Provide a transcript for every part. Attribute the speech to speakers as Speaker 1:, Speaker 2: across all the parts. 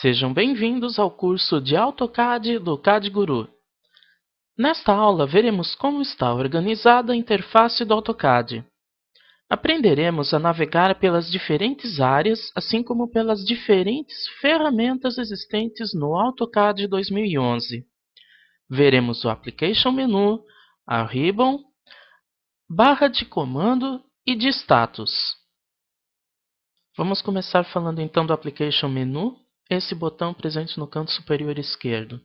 Speaker 1: Sejam bem-vindos ao curso de AutoCAD do CADGuru. Nesta aula, veremos como está organizada a interface do AutoCAD. Aprenderemos a navegar pelas diferentes áreas, assim como pelas diferentes ferramentas existentes no AutoCAD 2011. Veremos o Application Menu, a Ribbon, barra de comando e de status. Vamos começar falando então do Application Menu esse botão presente no canto superior esquerdo.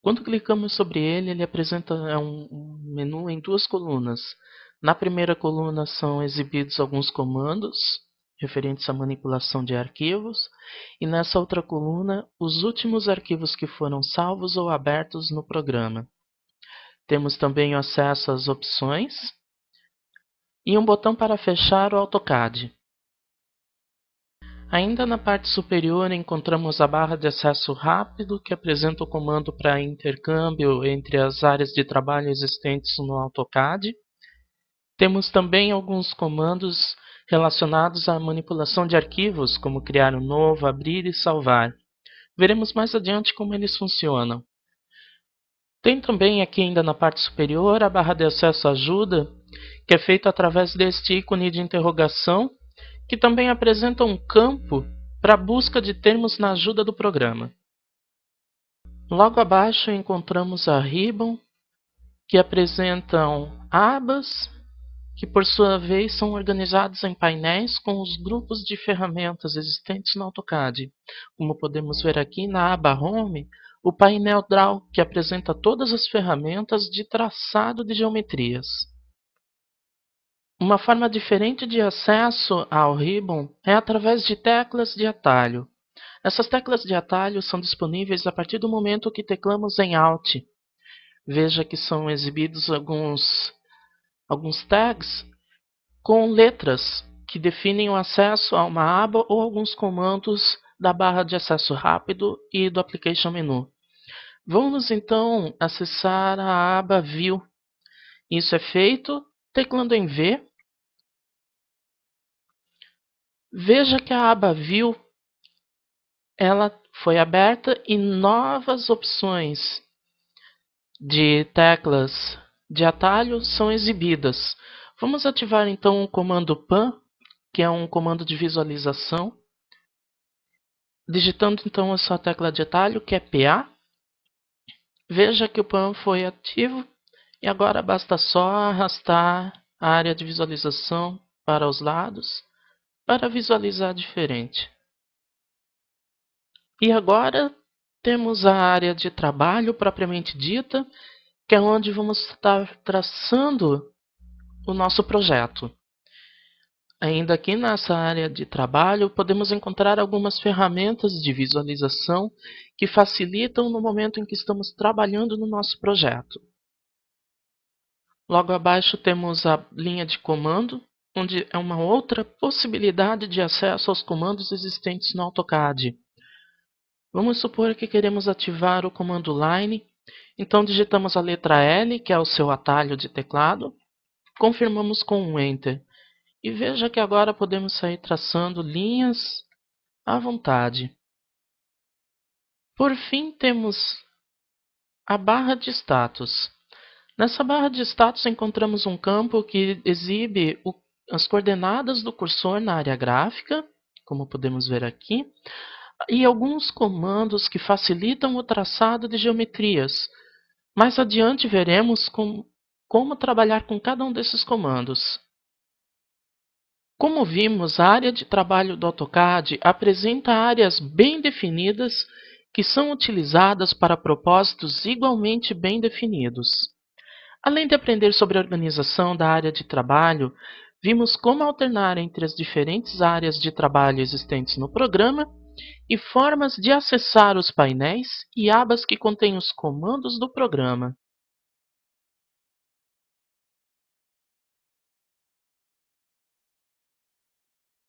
Speaker 1: Quando clicamos sobre ele, ele apresenta é um menu em duas colunas. Na primeira coluna são exibidos alguns comandos referentes à manipulação de arquivos, e nessa outra coluna, os últimos arquivos que foram salvos ou abertos no programa. Temos também acesso às opções e um botão para fechar o AutoCAD. Ainda na parte superior encontramos a barra de acesso rápido que apresenta o comando para intercâmbio entre as áreas de trabalho existentes no AutoCAD. Temos também alguns comandos relacionados à manipulação de arquivos, como criar um novo, abrir e salvar. Veremos mais adiante como eles funcionam. Tem também aqui ainda na parte superior a barra de acesso ajuda, que é feita através deste ícone de interrogação que também apresenta um campo para a busca de termos na ajuda do programa. Logo abaixo encontramos a Ribbon, que apresentam abas, que por sua vez são organizados em painéis com os grupos de ferramentas existentes no AutoCAD. Como podemos ver aqui na aba Home, o painel Draw, que apresenta todas as ferramentas de traçado de geometrias. Uma forma diferente de acesso ao Ribbon é através de teclas de atalho. Essas teclas de atalho são disponíveis a partir do momento que teclamos em Alt. Veja que são exibidos alguns, alguns tags com letras que definem o acesso a uma aba ou alguns comandos da barra de acesso rápido e do Application Menu. Vamos então acessar a aba View. Isso é feito teclando em V Veja que a aba View ela foi aberta e novas opções de teclas de atalho são exibidas. Vamos ativar então o comando PAN, que é um comando de visualização, digitando então a sua tecla de atalho, que é PA. Veja que o PAN foi ativo e agora basta só arrastar a área de visualização para os lados para visualizar diferente. E agora temos a área de trabalho propriamente dita, que é onde vamos estar traçando o nosso projeto. Ainda aqui nessa área de trabalho, podemos encontrar algumas ferramentas de visualização que facilitam no momento em que estamos trabalhando no nosso projeto. Logo abaixo temos a linha de comando, onde é uma outra possibilidade de acesso aos comandos existentes no AutoCAD. Vamos supor que queremos ativar o comando line, então digitamos a letra L, que é o seu atalho de teclado, confirmamos com um Enter. E veja que agora podemos sair traçando linhas à vontade. Por fim, temos a barra de status. Nessa barra de status encontramos um campo que exibe o as coordenadas do cursor na área gráfica, como podemos ver aqui, e alguns comandos que facilitam o traçado de geometrias. Mais adiante veremos com, como trabalhar com cada um desses comandos. Como vimos, a área de trabalho do AutoCAD apresenta áreas bem definidas que são utilizadas para propósitos igualmente bem definidos. Além de aprender sobre a organização da área de trabalho, Vimos como alternar entre as diferentes áreas de trabalho existentes no programa e formas de acessar os painéis e abas que contêm os comandos do programa.